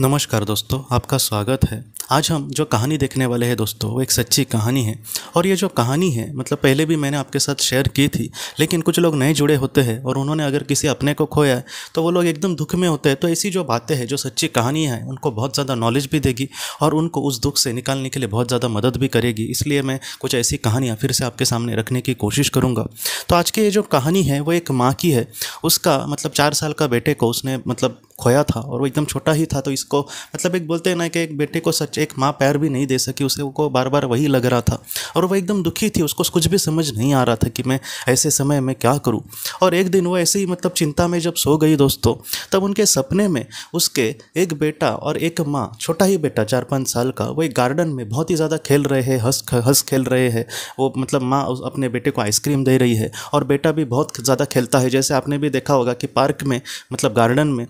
नमस्कार दोस्तों आपका स्वागत है आज हम जो कहानी देखने वाले हैं दोस्तों वो एक सच्ची कहानी है और ये जो कहानी है मतलब पहले भी मैंने आपके साथ शेयर की थी लेकिन कुछ लोग नए जुड़े होते हैं और उन्होंने अगर किसी अपने को खोया है तो वो लोग एकदम दुख में होते हैं तो ऐसी जो बातें हैं जो सच्ची कहानी है उनको बहुत ज़्यादा नॉलेज भी देगी और उनको उस दुख से निकालने के लिए बहुत ज़्यादा मदद भी करेगी इसलिए मैं कुछ ऐसी कहानियाँ फिर से आपके सामने रखने की कोशिश करूँगा तो आज की ये जो कहानी है वो एक माँ की है उसका मतलब चार साल का बेटे को उसने मतलब खोया था और वो एकदम छोटा ही था तो इसको मतलब एक बोलते हैं ना कि एक बेटे को सच एक माँ पैर भी नहीं दे सकी उसे को बार बार वही लग रहा था और वह एकदम दुखी थी उसको कुछ भी समझ नहीं आ रहा था कि मैं ऐसे समय में क्या करूँ और एक दिन वो ऐसे ही मतलब चिंता में जब सो गई दोस्तों तब उनके सपने में उसके एक बेटा और एक माँ छोटा ही बेटा चार पाँच साल का वो एक गार्डन में बहुत ही ज़्यादा खेल रहे हैं हंस हंस खेल रहे हैं वो मतलब माँ अपने बेटे को आइसक्रीम दे रही है और बेटा भी बहुत ज़्यादा खेलता है जैसे आपने भी देखा होगा कि पार्क में मतलब गार्डन में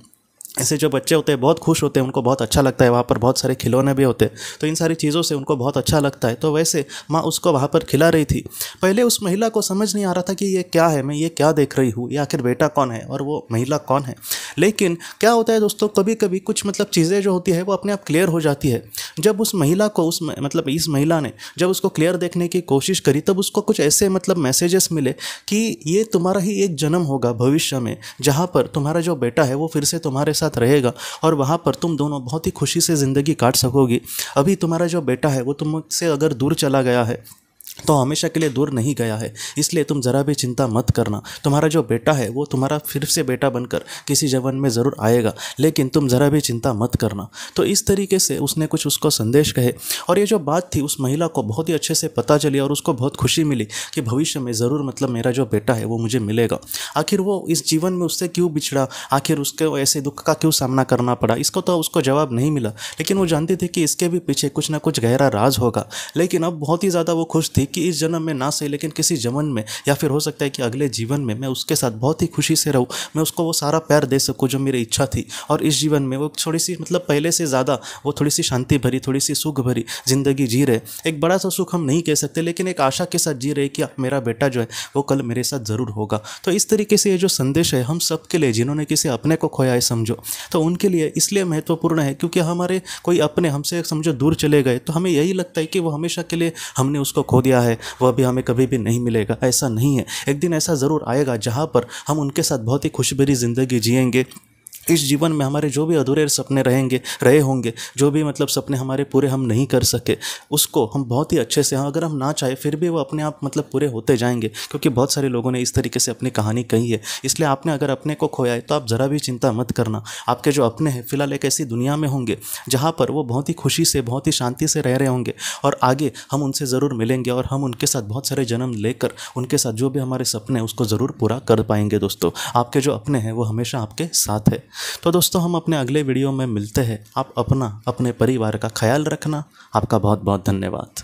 ऐसे जो बच्चे होते हैं बहुत खुश होते हैं उनको बहुत अच्छा लगता है वहाँ पर बहुत सारे खिलौने भी होते हैं तो इन सारी चीज़ों से उनको बहुत अच्छा लगता है तो वैसे माँ उसको वहाँ पर खिला रही थी पहले उस महिला को समझ नहीं आ रहा था कि ये क्या है मैं ये क्या देख रही हूँ ये आखिर बेटा कौन है और वो महिला कौन है लेकिन क्या होता है दोस्तों कभी कभी कुछ मतलब चीज़ें जो होती है वो अपने आप क्लियर हो जाती है जब उस महिला को उस मतलब इस महिला ने जब उसको क्लियर देखने की कोशिश करी तब उसको कुछ ऐसे मतलब मैसेजेस मिले कि ये तुम्हारा ही एक जन्म होगा भविष्य में जहाँ पर तुम्हारा जो बेटा है वो फिर से तुम्हारे साथ रहेगा और वहाँ पर तुम दोनों बहुत ही खुशी से ज़िंदगी काट सकोगी अभी तुम्हारा जो बेटा है वो तुमसे अगर दूर चला गया है तो हमेशा के लिए दूर नहीं गया है इसलिए तुम ज़रा भी चिंता मत करना तुम्हारा जो बेटा है वो तुम्हारा फिर से बेटा बनकर किसी जवन में ज़रूर आएगा लेकिन तुम ज़रा भी चिंता मत करना तो इस तरीके से उसने कुछ उसको संदेश कहे और ये जो बात थी उस महिला को बहुत ही अच्छे से पता चली और उसको बहुत खुशी मिली कि भविष्य में ज़रूर मतलब मेरा जो बेटा है वो मुझे मिलेगा आखिर वो इस जीवन में उससे क्यों बिछड़ा आखिर उसके ऐसे दुख का क्यों सामना करना पड़ा इसको तो उसको जवाब नहीं मिला लेकिन वो जानती थी कि इसके भी पीछे कुछ ना कुछ गहरा राज होगा लेकिन अब बहुत ही ज़्यादा वो खुश थी नहीं कि इस जन्म में ना सही लेकिन किसी जमन में या फिर हो सकता है कि अगले जीवन में मैं उसके साथ बहुत ही खुशी से रहूँ मैं उसको वो सारा प्यार दे सकूँ जो मेरी इच्छा थी और इस जीवन में वो थोड़ी सी मतलब पहले से ज़्यादा वो थोड़ी सी शांति भरी थोड़ी सी सुख भरी ज़िंदगी जी रहे एक बड़ा सा सुख हम नहीं कह सकते लेकिन एक आशा के साथ जी रहे कि मेरा बेटा जो है वो कल मेरे साथ ज़रूर होगा तो इस तरीके से ये जो संदेश है हम सबके लिए जिन्होंने किसी अपने को खोया है समझो तो उनके लिए इसलिए महत्वपूर्ण है क्योंकि हमारे कोई अपने हमसे समझो दूर चले गए तो हमें यही लगता है कि वो हमेशा के लिए हमने उसको खो दिया दिया है वह भी हमें कभी भी नहीं मिलेगा ऐसा नहीं है एक दिन ऐसा ज़रूर आएगा जहाँ पर हम उनके साथ बहुत ही खुशबरी ज़िंदगी जियेंगे इस जीवन में हमारे जो भी अधूरे सपने रहेंगे रहे होंगे जो भी मतलब सपने हमारे पूरे हम नहीं कर सके उसको हम बहुत ही अच्छे से हम हाँ, अगर हम ना चाहें फिर भी वो अपने आप मतलब पूरे होते जाएंगे क्योंकि बहुत सारे लोगों ने इस तरीके से अपनी कहानी कही है इसलिए आपने अगर अपने को खोया है तो आप ज़रा भी चिंता मत करना आपके जो अपने हैं फिलहाल एक ऐसी दुनिया में होंगे जहाँ पर वो बहुत ही खुशी से बहुत ही शांति से रह रहे होंगे और आगे हम उनसे ज़रूर मिलेंगे और हम उनके साथ बहुत सारे जन्म लेकर उनके साथ जो भी हमारे सपने हैं उसको ज़रूर पूरा कर पाएंगे दोस्तों आपके जो अपने हैं वो हमेशा आपके साथ है तो दोस्तों हम अपने अगले वीडियो में मिलते हैं आप अपना अपने परिवार का ख्याल रखना आपका बहुत बहुत धन्यवाद